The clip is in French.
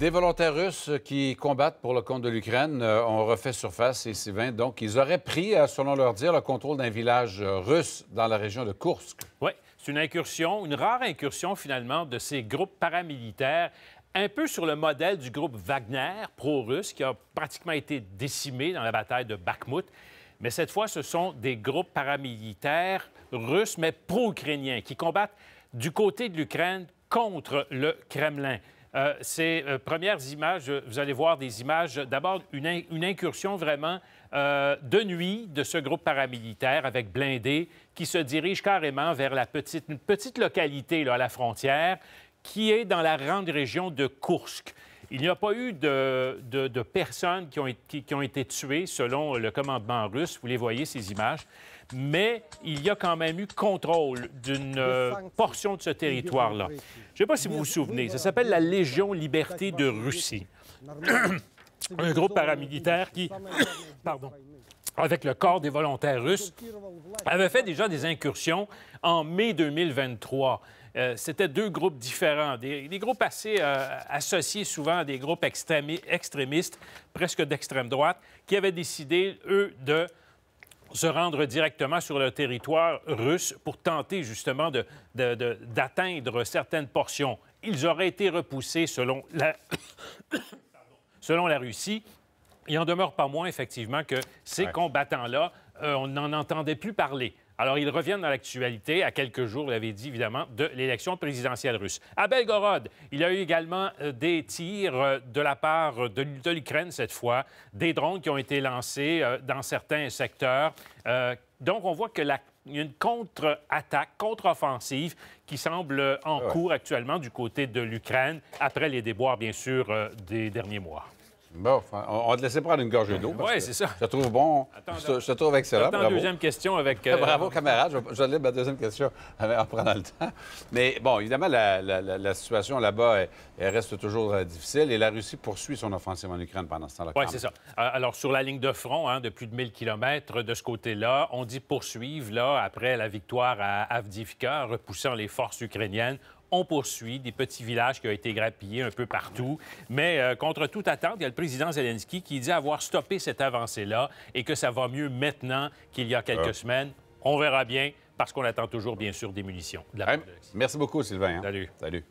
Des volontaires russes qui combattent pour le compte de l'Ukraine euh, ont refait surface ici vingt. donc ils auraient pris, euh, selon leur dire, le contrôle d'un village euh, russe dans la région de Koursk. Oui, c'est une incursion, une rare incursion finalement de ces groupes paramilitaires un peu sur le modèle du groupe Wagner pro-russe qui a pratiquement été décimé dans la bataille de Bakhmut. Mais cette fois, ce sont des groupes paramilitaires russes, mais pro-ukrainiens, qui combattent du côté de l'Ukraine contre le Kremlin. Euh, ces euh, premières images, vous allez voir des images, d'abord une, incursion vraiment euh, de nuit de ce groupe paramilitaire avec blindés qui se dirige carrément vers la petite, une petite localité à la frontière qui est dans la grande région de Koursk. Il n'y a pas eu de, personnes qui ont, été tuées selon le commandement russe. Vous les voyez, ces images mais il y a quand même eu contrôle d'une euh, portion de ce territoire-là. Je ne sais pas si vous vous souvenez, ça s'appelle la Légion Liberté de Russie. Un groupe paramilitaire qui, pardon, avec le corps des volontaires russes, avait fait déjà des incursions en mai 2023. Euh, c'était deux groupes différents, des, groupes assez euh, associés souvent à des groupes extrémistes, presque d'extrême droite, qui avaient décidé, eux, de se rendre directement sur le territoire russe pour tenter justement d'atteindre certaines portions. Ils auraient été repoussés selon la, Russie. Il en demeure pas moins, effectivement, que ces combattants-là, euh, on n'en entendait plus parler. Alors, ils reviennent dans l'actualité à quelques jours, vous l'avez dit évidemment, de l'élection présidentielle russe. À Belgorod, il y a eu également euh, des tirs euh, de la part de, l'Ukraine cette fois, des drones qui ont été lancés euh, dans certains secteurs. donc, on voit qu'il y a une contre-attaque, contre-offensive qui semble en cours actuellement du côté de l'Ukraine, après les déboires, bien sûr, des derniers mois. Bon, on va te laisser prendre une gorgée d'eau. Oui, c'est ça. Je te trouve bon. je, te, trouve excellent. deuxième question avec. Bravo, euh, camarade. Je, vais ma deuxième question en prenant le temps. Mais bon, évidemment, la, situation là-bas reste toujours euh, difficile et la Russie poursuit son offensive en Ukraine pendant ce temps-là. Oui, c'est ça. Alors, sur la ligne de front, hein, de plus de 1000 km de ce côté-là, on dit poursuivre, là, après la victoire à Avdivka, repoussant les forces ukrainiennes on poursuit des petits villages qui ont été grappillés un peu partout. Mais euh, contre toute attente, il y a le président Zelensky qui dit avoir stoppé cette avancée-là et que ça va mieux maintenant qu'il y a quelques ah. semaines. On verra bien, parce qu'on attend toujours, bien sûr, des munitions. la merci beaucoup, Sylvain. Hein. Salut. Salut.